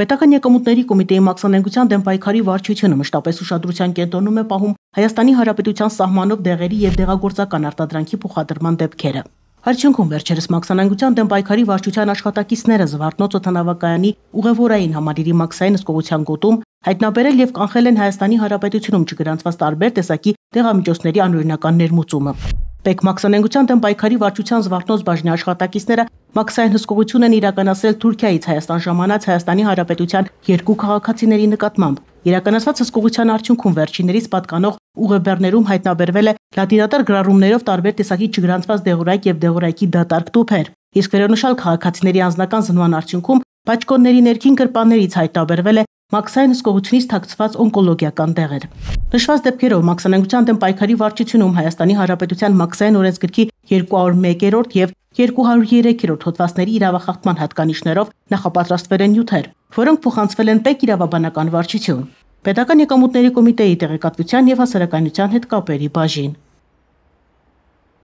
Պետական եկամուտների կոմիտեի մաքսանենգության դեմ պայքարի վարչությունը մշտապես ուշադրության կենտրոնում է պահում Հայաստանի Հանրապետության սահմանով դեղերի եւ դեղագործական արտադրանքի փոխադրման դեպքերը։ Արդյունքում վերջերս մաքսանենգության դեմ պայքարի վարչության աշխատակիցները Զվարթնոց օթանավակայանի ուղևորային համալիրի մաքսային հսկողության գոտում հայտնաբերել եւ կանխել են Հայաստանի Հանրապետությունում չգրանցված տարբեր տեսակի դեղամիջոցների անօրինական ներմուծումը։ Պեկ Մաքսանենգության դեմ պայքարի վարչության զվարթնոց բաժնի աշխատակիցները մաքսային հսկողություն են իրականացրել Թուրքիայից Հայաստան ժամանած Հայաստանի Հանրապետության երկու քաղաքացիների նկատմամբ։ Իրականացված հսկողության արդյունքում վերջիններից պատկանող Ուղեբերներում հայտնաբերվել է լատինատար գրառումներով տարբեր տեսակի չգրանցված դեղորայք եւ դեղորայքի դատարկ տուփեր։ Իսկ վերոնշալ քաղաքացիների անձնական զնման արդյունքում Պաճկոնների ներքին գրպաններից հայտնաբերվել է մաքսային հսկողությունից թաքցված օնկոլոգիական դեղեր։ Նշված դեպքերով մաքսանենգության դեմ պայքարի վարչությունում Հայաստանի Հանրապետության մաքսային օրենսգրքի 201-րդ եւ 203-րդ հոդվածների իրավախախտման հատկանիշներով նախապատրաստվել են նյութեր, որոնք փոխանցվել են ՊԵԿ իրավաբանական վարչություն։ Պետական եկամուտների կոմիտեի տեղեկատվության եւ հասարակայնության հետ կապերի բաժին։